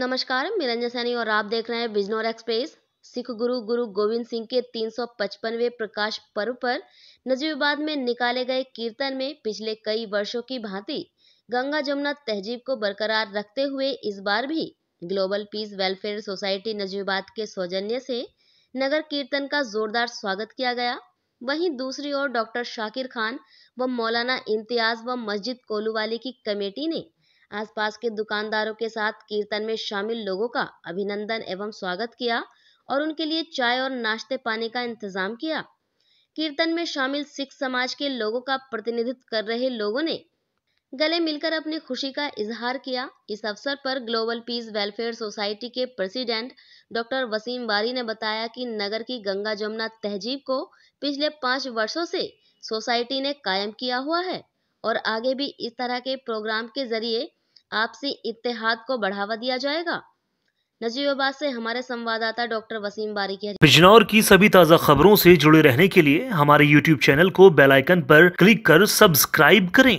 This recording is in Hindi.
नमस्कार मैं रंजन सैनी और आप देख रहे हैं बिजनौर एक्सप्रेस सिख गुरु गुरु गोविंद सिंह के 355वें प्रकाश पर्व पर नजीबाबाद में निकाले गए कीर्तन में पिछले कई वर्षों की भांति गंगा जमुना तहजीब को बरकरार रखते हुए इस बार भी global peace welfare society Najibabad के सौजन्य से नगर कीर्तन का जोरदार स्वागत किया गया वहीं दूसरी ओर डॉक्टर शाकिर खान व मौलाना इम्तियाज व मस्जिद कोलू की कमेटी ने आसपास के दुकानदारों के साथ कीर्तन में शामिल लोगों का अभिनंदन एवं स्वागत किया और उनके लिए चाय और नाश्ते पानी का इंतजाम किया कीर्तन में शामिल सिख समाज के लोगों का प्रतिनिधित्व कर रहे लोगों ने गले मिलकर अपनी खुशी का इजहार किया इस अवसर पर ग्लोबल पीस वेलफेयर सोसाइटी के प्रेसिडेंट डॉक्टर वसीम बारी ने बताया कि नगर की गंगा जमुना तहजीब को पिछले पाँच वर्षों से सोसाइटी ने कायम किया हुआ है और आगे भी इस तरह के प्रोग्राम के जरिए आपसी इतिहाद को बढ़ावा दिया जाएगा नजीबाबाद से हमारे संवाददाता डॉक्टर वसीम बारी की बिजनौर की सभी ताज़ा खबरों से जुड़े रहने के लिए हमारे यूट्यूब चैनल को बेलाइकन आरोप पर क्लिक कर सब्सक्राइब करें